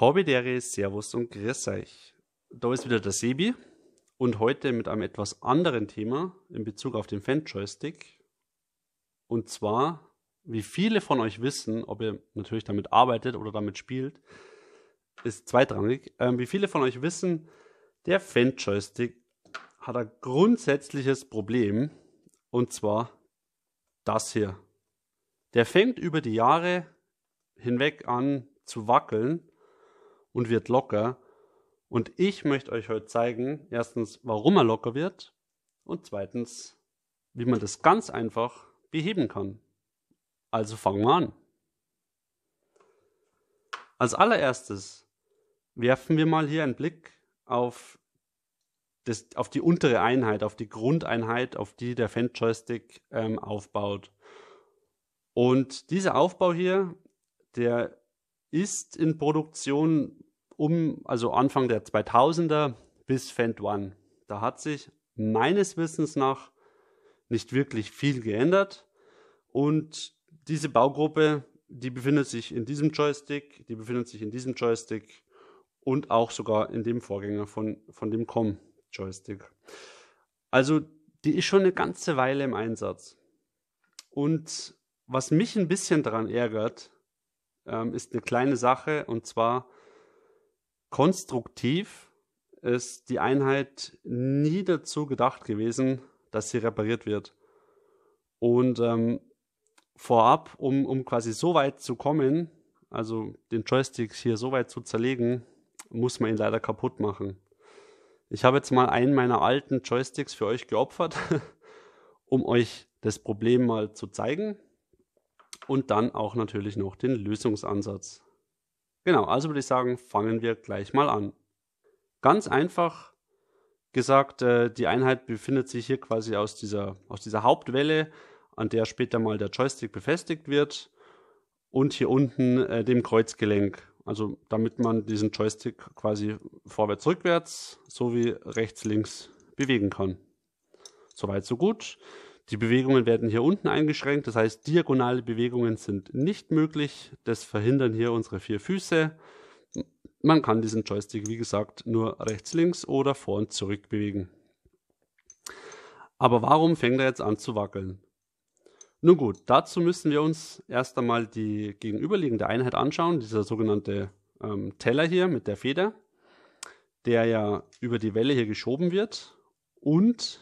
Habidere, Servus und Grüß euch. Da ist wieder der Sebi und heute mit einem etwas anderen Thema in Bezug auf den Fan-Joystick. Und zwar, wie viele von euch wissen, ob ihr natürlich damit arbeitet oder damit spielt, ist zweitrangig. Ähm, wie viele von euch wissen, der Fan-Joystick hat ein grundsätzliches Problem und zwar das hier. Der fängt über die Jahre hinweg an zu wackeln und wird locker. Und ich möchte euch heute zeigen, erstens, warum er locker wird und zweitens, wie man das ganz einfach beheben kann. Also fangen wir an. Als allererstes werfen wir mal hier einen Blick auf, das, auf die untere Einheit, auf die Grundeinheit, auf die der Fan-Joystick ähm, aufbaut. Und dieser Aufbau hier, der ist in Produktion um, also Anfang der 2000er bis Fend One. Da hat sich meines Wissens nach nicht wirklich viel geändert. Und diese Baugruppe, die befindet sich in diesem Joystick, die befindet sich in diesem Joystick und auch sogar in dem Vorgänger von, von dem COM-Joystick. Also die ist schon eine ganze Weile im Einsatz. Und was mich ein bisschen daran ärgert, ähm, ist eine kleine Sache und zwar konstruktiv ist die Einheit nie dazu gedacht gewesen, dass sie repariert wird. Und ähm, vorab, um, um quasi so weit zu kommen, also den Joystick hier so weit zu zerlegen, muss man ihn leider kaputt machen. Ich habe jetzt mal einen meiner alten Joysticks für euch geopfert, um euch das Problem mal zu zeigen und dann auch natürlich noch den Lösungsansatz. Genau, also würde ich sagen, fangen wir gleich mal an. Ganz einfach gesagt, äh, die Einheit befindet sich hier quasi aus dieser, aus dieser Hauptwelle, an der später mal der Joystick befestigt wird und hier unten äh, dem Kreuzgelenk. Also damit man diesen Joystick quasi vorwärts, rückwärts sowie rechts, links bewegen kann. Soweit, so gut. Die Bewegungen werden hier unten eingeschränkt, das heißt diagonale Bewegungen sind nicht möglich. Das verhindern hier unsere vier Füße. Man kann diesen Joystick, wie gesagt, nur rechts, links oder vor und zurück bewegen. Aber warum fängt er jetzt an zu wackeln? Nun gut, dazu müssen wir uns erst einmal die gegenüberliegende Einheit anschauen, dieser sogenannte ähm, Teller hier mit der Feder, der ja über die Welle hier geschoben wird und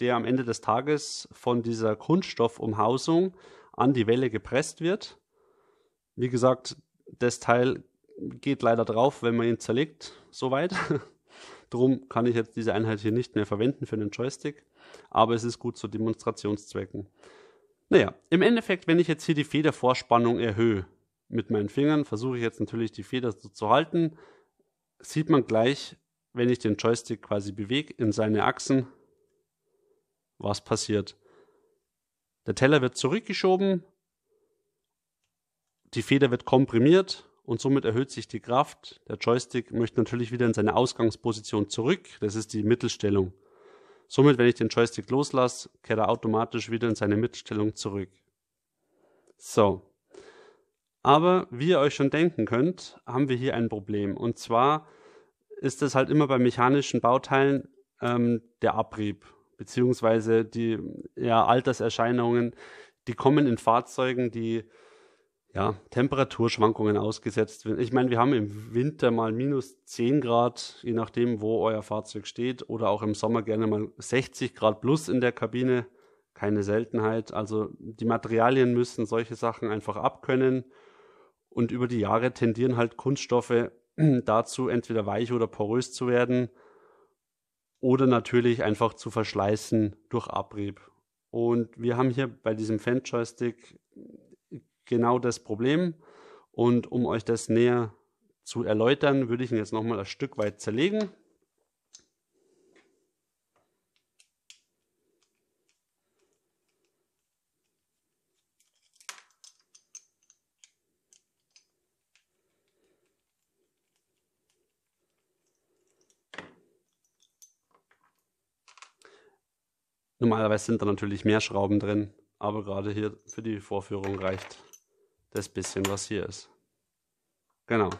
der am Ende des Tages von dieser Kunststoffumhausung an die Welle gepresst wird. Wie gesagt, das Teil geht leider drauf, wenn man ihn zerlegt, soweit. Drum kann ich jetzt diese Einheit hier nicht mehr verwenden für den Joystick, aber es ist gut zu Demonstrationszwecken. Naja, im Endeffekt, wenn ich jetzt hier die Federvorspannung erhöhe mit meinen Fingern, versuche ich jetzt natürlich die Feder so zu halten, sieht man gleich, wenn ich den Joystick quasi bewege in seine Achsen, was passiert. Der Teller wird zurückgeschoben, die Feder wird komprimiert und somit erhöht sich die Kraft. Der Joystick möchte natürlich wieder in seine Ausgangsposition zurück, das ist die Mittelstellung. Somit, wenn ich den Joystick loslasse, kehrt er automatisch wieder in seine Mittelstellung zurück. So. Aber wie ihr euch schon denken könnt, haben wir hier ein Problem. Und zwar ist es halt immer bei mechanischen Bauteilen ähm, der Abrieb beziehungsweise die ja, Alterserscheinungen, die kommen in Fahrzeugen, die ja, Temperaturschwankungen ausgesetzt werden. Ich meine, wir haben im Winter mal minus 10 Grad, je nachdem, wo euer Fahrzeug steht, oder auch im Sommer gerne mal 60 Grad plus in der Kabine. Keine Seltenheit. Also die Materialien müssen solche Sachen einfach abkönnen. Und über die Jahre tendieren halt Kunststoffe dazu, entweder weich oder porös zu werden oder natürlich einfach zu verschleißen durch Abrieb. Und wir haben hier bei diesem Fan-Joystick genau das Problem. Und um euch das näher zu erläutern, würde ich ihn jetzt nochmal ein Stück weit zerlegen. Normalerweise sind da natürlich mehr Schrauben drin, aber gerade hier für die Vorführung reicht das bisschen, was hier ist. Genau.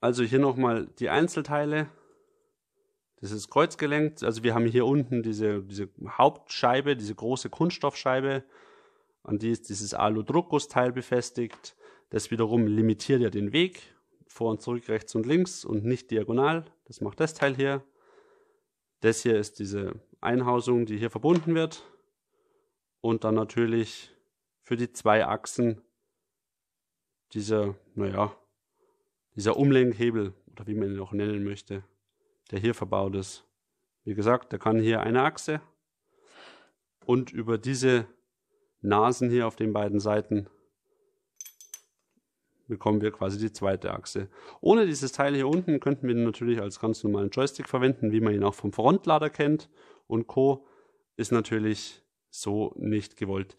Also hier nochmal die Einzelteile. Das ist kreuzgelenkt. Also wir haben hier unten diese, diese Hauptscheibe, diese große Kunststoffscheibe. An die ist dieses Alu-Druckgussteil befestigt. Das wiederum limitiert ja den Weg vor und zurück, rechts und links und nicht diagonal. Das macht das Teil hier. Das hier ist diese Einhausung, die hier verbunden wird. Und dann natürlich für die zwei Achsen dieser, naja, dieser Umlenkhebel oder wie man ihn auch nennen möchte, der hier verbaut ist. Wie gesagt, der kann hier eine Achse und über diese Nasen hier auf den beiden Seiten bekommen wir quasi die zweite Achse. Ohne dieses Teil hier unten könnten wir natürlich als ganz normalen Joystick verwenden, wie man ihn auch vom Frontlader kennt und Co. Ist natürlich so nicht gewollt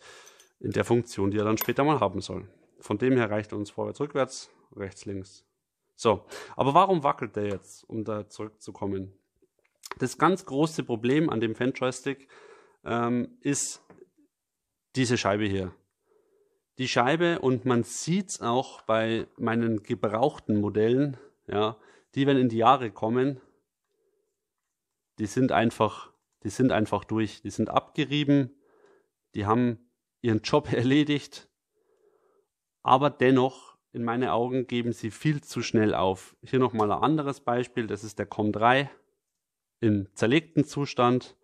in der Funktion, die er dann später mal haben soll. Von dem her reicht uns vorwärts, rückwärts, rechts, links. So, aber warum wackelt der jetzt, um da zurückzukommen? Das ganz große Problem an dem Fan-Joystick ähm, ist diese Scheibe hier die Scheibe und man sieht's auch bei meinen gebrauchten Modellen, ja, die wenn in die Jahre kommen, die sind einfach, die sind einfach durch, die sind abgerieben, die haben ihren Job erledigt, aber dennoch in meinen Augen geben sie viel zu schnell auf. Hier nochmal ein anderes Beispiel, das ist der COM3 im zerlegten Zustand,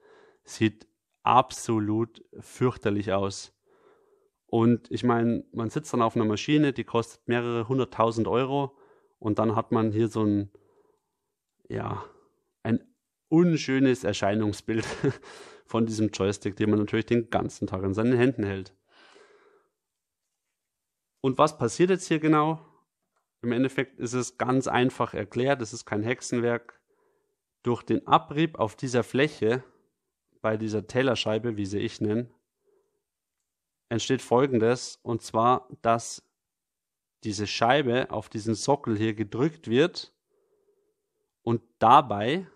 sieht absolut fürchterlich aus. Und ich meine, man sitzt dann auf einer Maschine, die kostet mehrere hunderttausend Euro und dann hat man hier so ein, ja, ein unschönes Erscheinungsbild von diesem Joystick, den man natürlich den ganzen Tag in seinen Händen hält. Und was passiert jetzt hier genau? Im Endeffekt ist es ganz einfach erklärt, es ist kein Hexenwerk. Durch den Abrieb auf dieser Fläche, bei dieser Tellerscheibe, wie sie ich nenne, entsteht folgendes, und zwar, dass diese Scheibe auf diesen Sockel hier gedrückt wird und dabei,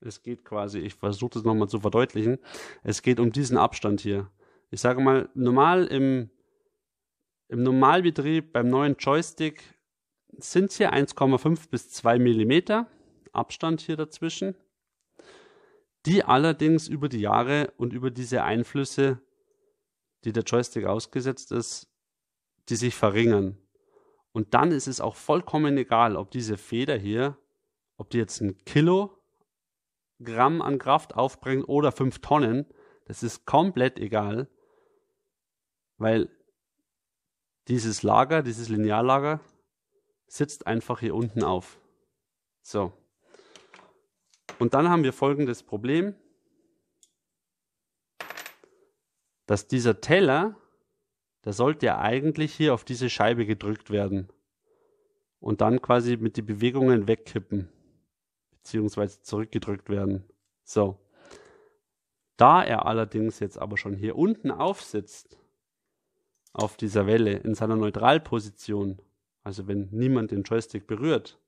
es geht quasi, ich versuche das nochmal zu verdeutlichen, es geht um diesen Abstand hier. Ich sage mal, normal im, im Normalbetrieb beim neuen Joystick sind es hier 1,5 bis 2 Millimeter Abstand hier dazwischen, die allerdings über die Jahre und über diese Einflüsse die der Joystick ausgesetzt ist, die sich verringern. Und dann ist es auch vollkommen egal, ob diese Feder hier, ob die jetzt ein Kilo Gramm an Kraft aufbringt oder fünf Tonnen, das ist komplett egal, weil dieses Lager, dieses Lineallager sitzt einfach hier unten auf. So. Und dann haben wir folgendes Problem. dass dieser Teller, der sollte ja eigentlich hier auf diese Scheibe gedrückt werden und dann quasi mit den Bewegungen wegkippen, beziehungsweise zurückgedrückt werden. So. Da er allerdings jetzt aber schon hier unten aufsitzt, auf dieser Welle, in seiner Neutralposition, also wenn niemand den Joystick berührt,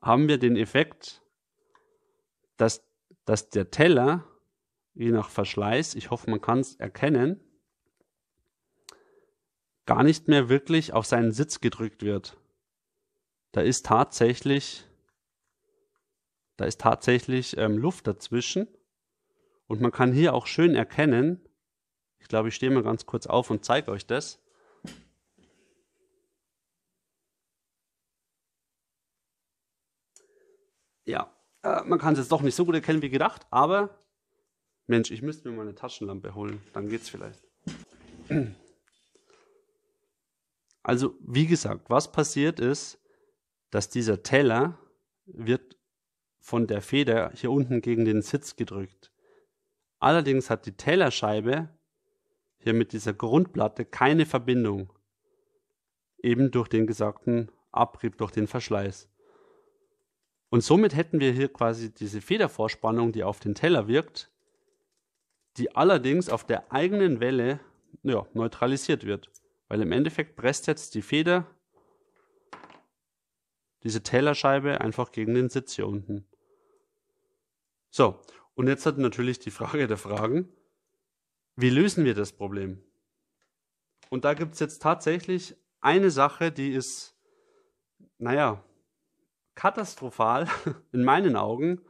haben wir den Effekt, dass, dass der Teller je nach Verschleiß, ich hoffe, man kann es erkennen, gar nicht mehr wirklich auf seinen Sitz gedrückt wird. Da ist tatsächlich, da ist tatsächlich ähm, Luft dazwischen. Und man kann hier auch schön erkennen, ich glaube, ich stehe mal ganz kurz auf und zeige euch das. Ja, äh, man kann es jetzt doch nicht so gut erkennen wie gedacht, aber Mensch, ich müsste mir mal eine Taschenlampe holen, dann geht's vielleicht. Also, wie gesagt, was passiert ist, dass dieser Teller wird von der Feder hier unten gegen den Sitz gedrückt. Allerdings hat die Tellerscheibe hier mit dieser Grundplatte keine Verbindung, eben durch den gesagten Abrieb, durch den Verschleiß. Und somit hätten wir hier quasi diese Federvorspannung, die auf den Teller wirkt, die allerdings auf der eigenen Welle ja, neutralisiert wird. Weil im Endeffekt presst jetzt die Feder diese Tellerscheibe einfach gegen den Sitz hier unten. So, und jetzt hat natürlich die Frage der Fragen, wie lösen wir das Problem? Und da gibt es jetzt tatsächlich eine Sache, die ist, naja, katastrophal in meinen Augen,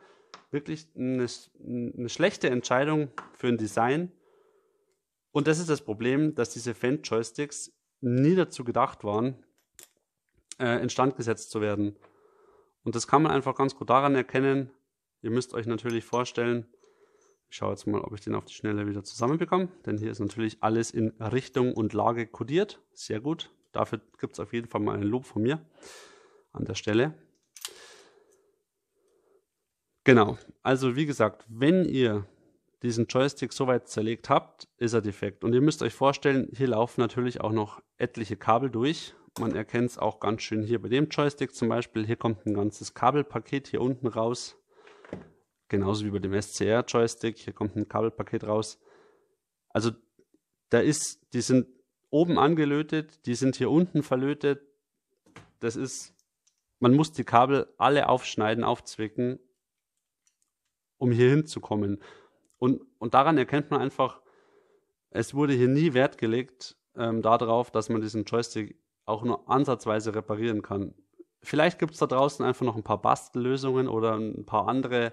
wirklich eine, eine schlechte Entscheidung für ein Design. Und das ist das Problem, dass diese Fan-Joysticks nie dazu gedacht waren, äh, instand gesetzt zu werden. Und das kann man einfach ganz gut daran erkennen. Ihr müsst euch natürlich vorstellen, ich schaue jetzt mal, ob ich den auf die Schnelle wieder zusammenbekomme, denn hier ist natürlich alles in Richtung und Lage kodiert. Sehr gut. Dafür gibt es auf jeden Fall mal einen Lob von mir an der Stelle. Genau. Also wie gesagt, wenn ihr diesen Joystick so weit zerlegt habt, ist er defekt. Und ihr müsst euch vorstellen, hier laufen natürlich auch noch etliche Kabel durch. Man erkennt es auch ganz schön hier bei dem Joystick zum Beispiel. Hier kommt ein ganzes Kabelpaket hier unten raus. Genauso wie bei dem SCR-Joystick. Hier kommt ein Kabelpaket raus. Also da ist, die sind oben angelötet, die sind hier unten verlötet. Das ist, man muss die Kabel alle aufschneiden, aufzwicken um hier hinzukommen. Und, und daran erkennt man einfach, es wurde hier nie Wert gelegt ähm, darauf, dass man diesen Joystick auch nur ansatzweise reparieren kann. Vielleicht gibt es da draußen einfach noch ein paar Bastellösungen oder ein paar andere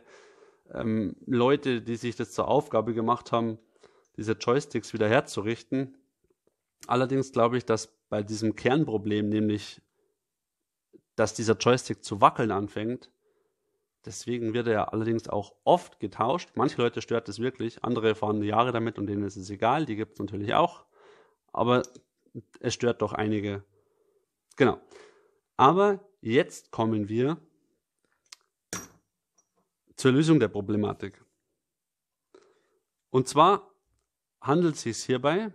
ähm, Leute, die sich das zur Aufgabe gemacht haben, diese Joysticks wieder herzurichten. Allerdings glaube ich, dass bei diesem Kernproblem, nämlich dass dieser Joystick zu wackeln anfängt, Deswegen wird er allerdings auch oft getauscht. Manche Leute stört es wirklich, andere fahren Jahre damit und denen ist es egal. Die gibt es natürlich auch. Aber es stört doch einige. Genau. Aber jetzt kommen wir zur Lösung der Problematik. Und zwar handelt es sich hierbei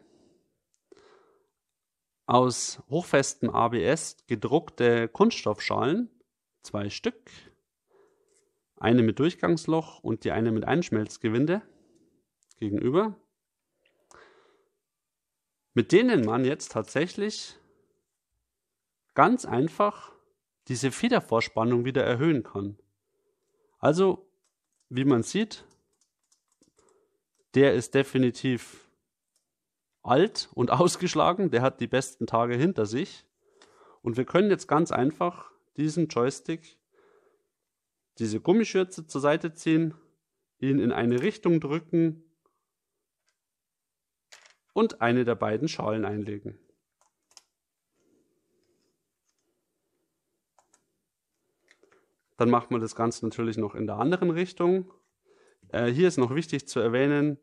aus hochfesten ABS gedruckte Kunststoffschalen, zwei Stück, eine mit Durchgangsloch und die eine mit Einschmelzgewinde gegenüber. Mit denen man jetzt tatsächlich ganz einfach diese Federvorspannung wieder erhöhen kann. Also, wie man sieht, der ist definitiv alt und ausgeschlagen, der hat die besten Tage hinter sich. Und wir können jetzt ganz einfach diesen Joystick diese Gummischürze zur Seite ziehen, ihn in eine Richtung drücken und eine der beiden Schalen einlegen. Dann macht man das Ganze natürlich noch in der anderen Richtung. Äh, hier ist noch wichtig zu erwähnen,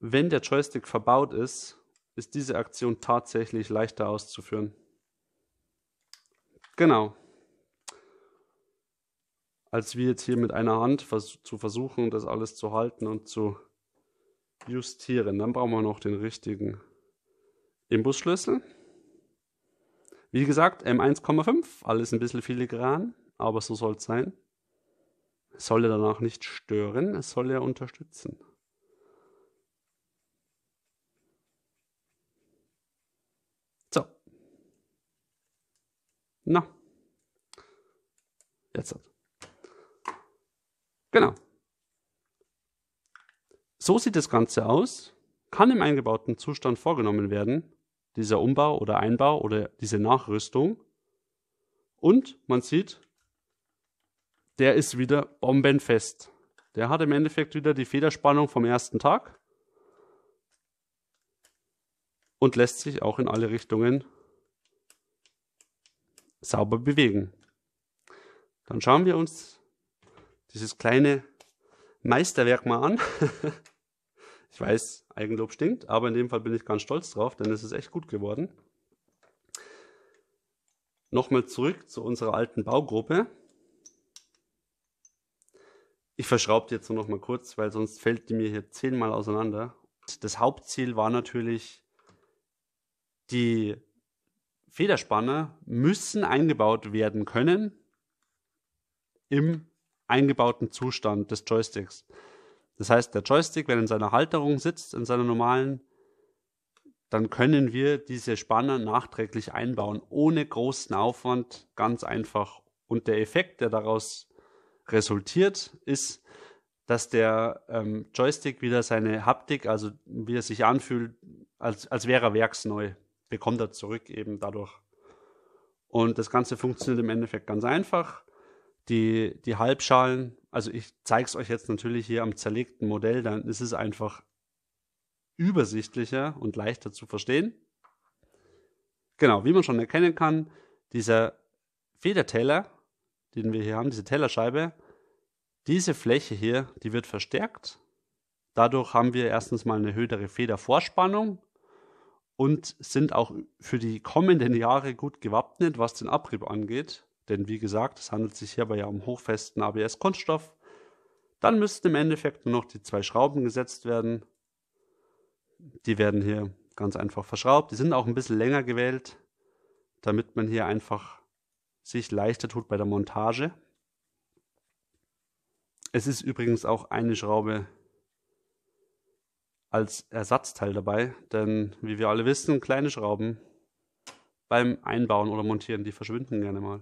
wenn der Joystick verbaut ist, ist diese Aktion tatsächlich leichter auszuführen. Genau als wir jetzt hier mit einer Hand vers zu versuchen, das alles zu halten und zu justieren. Dann brauchen wir noch den richtigen Imbusschlüssel. Wie gesagt, M1,5, alles ein bisschen filigran, aber so soll es sein. Es soll ja danach nicht stören, es soll ja unterstützen. So. Na. Jetzt hat. Genau. So sieht das Ganze aus, kann im eingebauten Zustand vorgenommen werden, dieser Umbau oder Einbau oder diese Nachrüstung. Und man sieht, der ist wieder bombenfest. Der hat im Endeffekt wieder die Federspannung vom ersten Tag und lässt sich auch in alle Richtungen sauber bewegen. Dann schauen wir uns dieses kleine Meisterwerk mal an. ich weiß, Eigenlob stinkt, aber in dem Fall bin ich ganz stolz drauf, denn es ist echt gut geworden. Nochmal zurück zu unserer alten Baugruppe. Ich verschraube die jetzt nur noch mal kurz, weil sonst fällt die mir hier zehnmal auseinander. Das Hauptziel war natürlich, die Federspanner müssen eingebaut werden können im eingebauten Zustand des Joysticks. Das heißt, der Joystick, wenn er in seiner Halterung sitzt, in seiner normalen, dann können wir diese Spanner nachträglich einbauen, ohne großen Aufwand, ganz einfach. Und der Effekt, der daraus resultiert, ist, dass der ähm, Joystick wieder seine Haptik, also wie er sich anfühlt, als, als wäre er werksneu, bekommt er zurück eben dadurch. Und das Ganze funktioniert im Endeffekt ganz einfach die, die Halbschalen, also ich zeige es euch jetzt natürlich hier am zerlegten Modell, dann ist es einfach übersichtlicher und leichter zu verstehen. Genau, wie man schon erkennen kann, dieser Federteller, den wir hier haben, diese Tellerscheibe, diese Fläche hier, die wird verstärkt. Dadurch haben wir erstens mal eine höhere Federvorspannung und sind auch für die kommenden Jahre gut gewappnet, was den Abrieb angeht denn wie gesagt, es handelt sich hierbei ja um hochfesten ABS-Kunststoff, dann müssten im Endeffekt nur noch die zwei Schrauben gesetzt werden. Die werden hier ganz einfach verschraubt. Die sind auch ein bisschen länger gewählt, damit man hier einfach sich leichter tut bei der Montage. Es ist übrigens auch eine Schraube als Ersatzteil dabei, denn wie wir alle wissen, kleine Schrauben beim Einbauen oder Montieren, die verschwinden gerne mal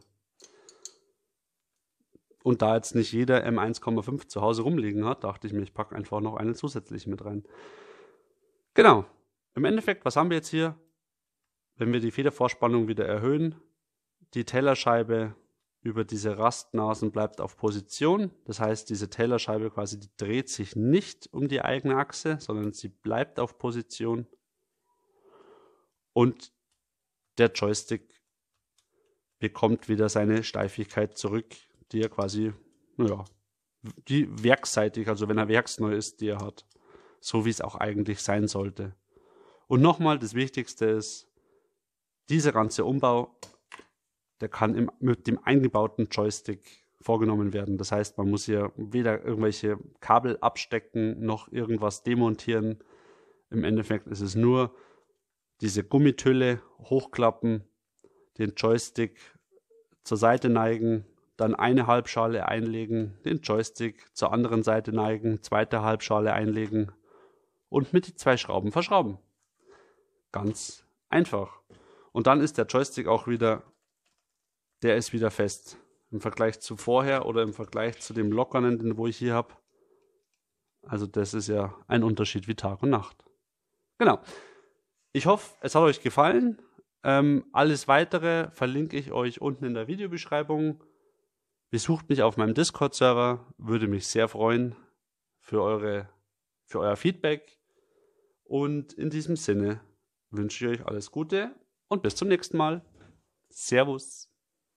und da jetzt nicht jeder M1,5 zu Hause rumliegen hat, dachte ich mir, ich packe einfach noch einen zusätzlichen mit rein. Genau. Im Endeffekt, was haben wir jetzt hier? Wenn wir die Federvorspannung wieder erhöhen, die Tellerscheibe über diese Rastnasen bleibt auf Position. Das heißt, diese Tellerscheibe quasi die dreht sich nicht um die eigene Achse, sondern sie bleibt auf Position. Und der Joystick bekommt wieder seine Steifigkeit zurück, die er quasi, naja, die werksseitig, also wenn er werksneu ist, die er hat. So wie es auch eigentlich sein sollte. Und nochmal, das Wichtigste ist, dieser ganze Umbau, der kann im, mit dem eingebauten Joystick vorgenommen werden. Das heißt, man muss hier weder irgendwelche Kabel abstecken noch irgendwas demontieren. Im Endeffekt ist es nur diese Gummitülle hochklappen, den Joystick zur Seite neigen, dann eine Halbschale einlegen, den Joystick zur anderen Seite neigen, zweite Halbschale einlegen und mit zwei Schrauben verschrauben. Ganz einfach. Und dann ist der Joystick auch wieder, der ist wieder fest. Im Vergleich zu vorher oder im Vergleich zu dem lockeren, den wo ich hier habe. Also das ist ja ein Unterschied wie Tag und Nacht. Genau. Ich hoffe, es hat euch gefallen. Ähm, alles weitere verlinke ich euch unten in der Videobeschreibung. Besucht mich auf meinem Discord-Server, würde mich sehr freuen für, eure, für euer Feedback. Und in diesem Sinne wünsche ich euch alles Gute und bis zum nächsten Mal. Servus.